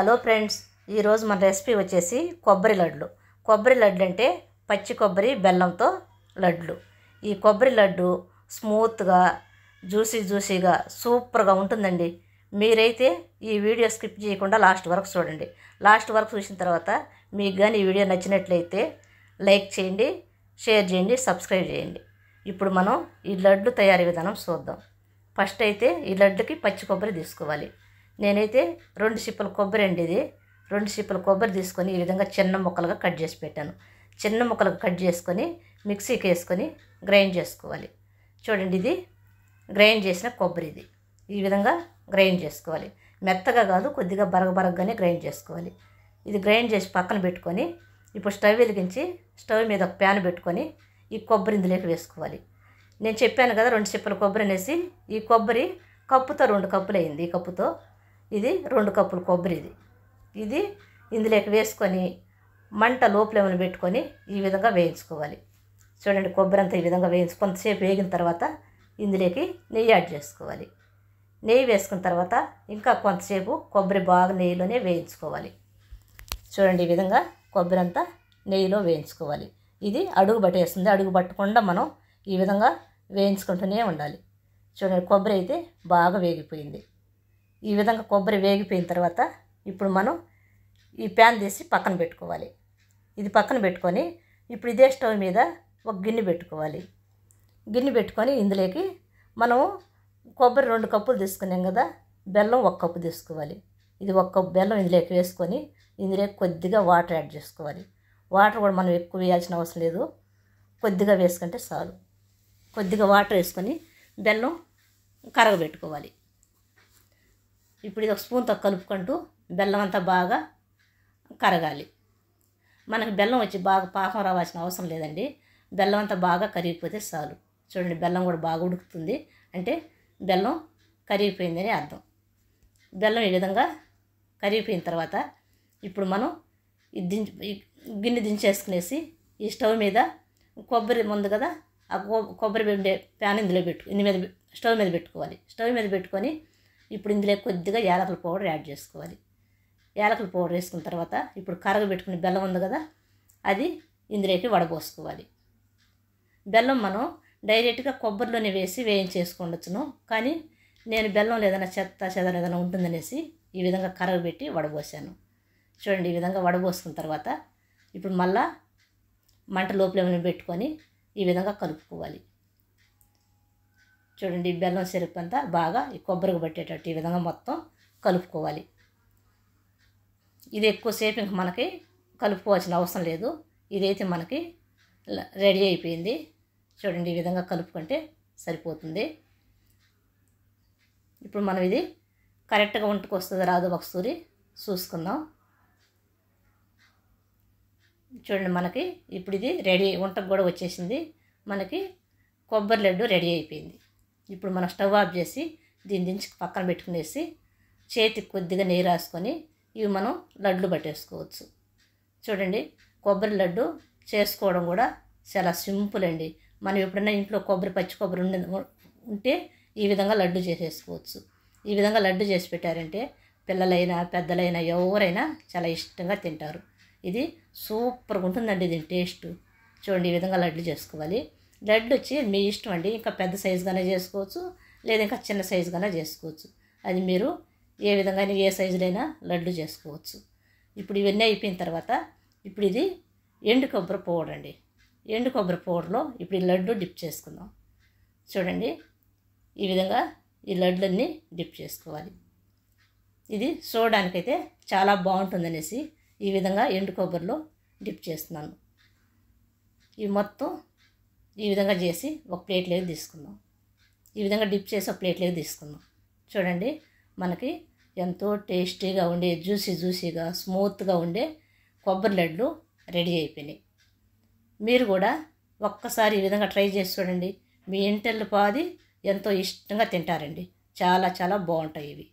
hello friends ఈరోజు మన recipe వచ్చేసి కొబ్బరి లడ్లు కొబ్బరి లడ్లు అంటే పచ్చి కొబ్బరి బెల్లంతో లడ్లు ఈ కొబ్బరి లడ్డు స్మూత్గా జ్యూసీ జ్యూసీగా సూపర్గా ఉంటుందండి మీరైతే ఈ వీడియో స్కిప్ చేయకుండా లాస్ట్ వరకు చూడండి లాస్ట్ వరకు చూసిన తర్వాత మీకు కానీ ఈ వీడియో నచ్చినట్లయితే లైక్ చేయండి షేర్ చేయండి సబ్స్క్రైబ్ చేయండి ఇప్పుడు మనం ఈ లడ్డు తయారీ విధానం చూద్దాం ఫస్ట్ అయితే ఈ లడ్డుకి పచ్చి కొబ్బరి తీసుకోవాలి నేనైతే రెండు సిప్పుల కొబ్బరి అండి ఇది రెండు సిప్పలు కొబ్బరి తీసుకొని ఈ విధంగా చిన్న ముక్కలుగా కట్ చేసి పెట్టాను చిన్న ముక్కలుగా కట్ చేసుకొని మిక్సీకి వేసుకొని గ్రైండ్ చేసుకోవాలి చూడండి ఇది గ్రైండ్ చేసిన కొబ్బరి ఇది ఈ విధంగా గ్రైండ్ చేసుకోవాలి మెత్తగా కాదు కొద్దిగా బరగబరగ్గానే గ్రైండ్ చేసుకోవాలి ఇది గ్రైండ్ చేసి పక్కన పెట్టుకొని ఇప్పుడు స్టవ్ వెలిగించి స్టవ్ మీద ఒక ప్యాన్ పెట్టుకొని ఈ కొబ్బరి ఇందులోకి వేసుకోవాలి నేను చెప్పాను కదా రెండు చిప్పల కొబ్బరి అనేసి ఈ కొబ్బరి కప్పుతో రెండు కప్పులు అయింది ఈ కప్పుతో ఇది రెండు కప్పులు కొబ్బరి ఇది ఇది ఇందులోకి వేసుకొని మంట లోపలేమని పెట్టుకొని ఈ విధంగా వేయించుకోవాలి చూడండి కొబ్బరి అంతా ఈ విధంగా వేయించు కొంతసేపు వేగిన తర్వాత ఇందులోకి నెయ్యి యాడ్ చేసుకోవాలి నెయ్యి వేసుకున్న తర్వాత ఇంకా కొంతసేపు కొబ్బరి బాగా నెయ్యిలోనే వేయించుకోవాలి చూడండి ఈ విధంగా కొబ్బరి అంతా నెయ్యిలో వేయించుకోవాలి ఇది అడుగు పట్టేస్తుంది అడుగు పట్టకుండా మనం ఈ విధంగా వేయించుకుంటూనే ఉండాలి చూడండి కొబ్బరి అయితే బాగా వేగిపోయింది ఈ విధంగా కొబ్బరి వేగిపోయిన తర్వాత ఇప్పుడు మనం ఈ ప్యాన్ తీసి పక్కన పెట్టుకోవాలి ఇది పక్కన పెట్టుకొని ఇప్పుడు ఇదే స్టవ్ మీద ఒక గిన్నె పెట్టుకోవాలి గిన్నె పెట్టుకొని ఇందులోకి మనం కొబ్బరి రెండు కప్పులు తీసుకున్నాం కదా బెల్లం ఒక కప్పు తీసుకోవాలి ఇది ఒక బెల్లం ఇందులోకి వేసుకొని ఇందులోకి కొద్దిగా వాటర్ యాడ్ చేసుకోవాలి వాటర్ కూడా మనం ఎక్కువ వేయాల్సిన అవసరం లేదు కొద్దిగా వేసుకుంటే చాలు కొద్దిగా వాటర్ వేసుకొని బెల్లం కరగబెట్టుకోవాలి ఇప్పుడు ఇది ఒక స్పూన్తో కలుపుకుంటూ బెల్లం అంతా బాగా కరగాలి మనకి బెల్లం వచ్చి బాగా పాకం రావాల్సిన అవసరం లేదండి బెల్లం అంతా బాగా కరిగిపోతే చాలు చూడండి బెల్లం కూడా బాగా ఉడుకుతుంది అంటే బెల్లం కరిగిపోయిందని అర్థం బెల్లం ఈ విధంగా కరిగిపోయిన తర్వాత ఇప్పుడు మనం దించి గిన్నె దించేసుకునేసి ఈ స్టవ్ మీద కొబ్బరి ఉంది కదా ఆ కొబ్బరి ప్యాన్ ఇందులో పెట్టు ఇందు మీద స్టవ్ మీద పెట్టుకోవాలి స్టవ్ మీద పెట్టుకొని ఇప్పుడు ఇందులో కొద్దిగా యాలకుల పౌడర్ యాడ్ చేసుకోవాలి యాలకుల పౌడర్ వేసుకున్న తర్వాత ఇప్పుడు కరగబెట్టుకునే బెల్లం ఉంది కదా అది ఇందులోకి వడబోసుకోవాలి బెల్లం మనం డైరెక్ట్గా కొబ్బరిలోనే వేసి వేయించేసుకుండొచ్చును కానీ నేను బెల్లం ఏదైనా చెత్త చెదలు ఏదైనా ఉంటుందనేసి ఈ విధంగా కరగబెట్టి వడబోసాను చూడండి ఈ విధంగా వడబోసుకున్న తర్వాత ఇప్పుడు మళ్ళా మంట లోపల పెట్టుకొని ఈ విధంగా కలుపుకోవాలి చూడండి బెల్లం సిరప్ అంతా బాగా ఈ కొబ్బరికి పట్టేటట్టు ఈ విధంగా మొత్తం కలుపుకోవాలి ఇది ఎక్కువసేపు ఇంక మనకి కలుపుకోవాల్సిన అవసరం లేదు ఇదైతే మనకి రెడీ అయిపోయింది చూడండి ఈ విధంగా కలుపుకుంటే సరిపోతుంది ఇప్పుడు మనం ఇది కరెక్ట్గా వంటకు వస్తుంది రాదు ఒకసారి చూసుకుందాం చూడండి మనకి ఇప్పుడు ఇది రెడీ వంటకు కూడా వచ్చేసింది మనకి కొబ్బరి లడ్డు రెడీ అయిపోయింది ఇప్పుడు మనం స్టవ్ ఆఫ్ చేసి దీని దించి పక్కన పెట్టుకునేసి చేతికి కొద్దిగా నెయ్యి రాసుకొని ఇవి మనం లడ్లు పట్టేసుకోవచ్చు చూడండి కొబ్బరి లడ్డు చేసుకోవడం కూడా చాలా సింపుల్ అండి మనం ఎప్పుడైనా ఇంట్లో కొబ్బరి పచ్చి కొబ్బరి ఉండి ఉంటే ఈ విధంగా లడ్డు చేసేసుకోవచ్చు ఈ విధంగా లడ్డు చేసి పెట్టారంటే పిల్లలైనా పెద్దలైనా ఎవరైనా చాలా ఇష్టంగా తింటారు ఇది సూపర్గా ఉంటుందండి దీని టేస్ట్ చూడండి ఈ విధంగా లడ్డు చేసుకోవాలి లడ్డు వచ్చి మీ ఇష్టం అండి ఇంకా పెద్ద సైజుగానే చేసుకోవచ్చు లేదా ఇంకా చిన్న కన్నా చేసుకోవచ్చు అది మీరు ఏ విధంగా ఏ సైజులైనా లడ్డు చేసుకోవచ్చు ఇప్పుడు ఇవన్నీ అయిపోయిన తర్వాత ఇప్పుడు ఇది ఎండు కొబ్బరి పౌడర్ అండి ఎండు కొబ్బరి పౌడర్లో ఇప్పుడు ఈ లడ్డు డిప్ చేసుకుందాం చూడండి ఈ విధంగా ఈ లడ్లన్నీ డిప్ చేసుకోవాలి ఇది చూడడానికైతే చాలా బాగుంటుందనేసి ఈ విధంగా ఎండు కొబ్బరిలో డిప్ చేస్తున్నాను ఇవి మొత్తం ఈ విధంగా చేసి ఒక ప్లేట్లోకి తీసుకుందాం ఈ విధంగా డిప్ చేసి ఒక ప్లేట్లోకి తీసుకుందాం చూడండి మనకి ఎంతో టేస్టీగా ఉండే జ్యూసీ జ్యూసీగా స్మూత్గా ఉండే కొబ్బరి లడ్లు రెడీ అయిపోయినాయి మీరు కూడా ఒక్కసారి ఈ విధంగా ట్రై చేసి చూడండి మీ ఇంటర్లు పాది ఎంతో ఇష్టంగా తింటారండి చాలా చాలా బాగుంటాయి ఇవి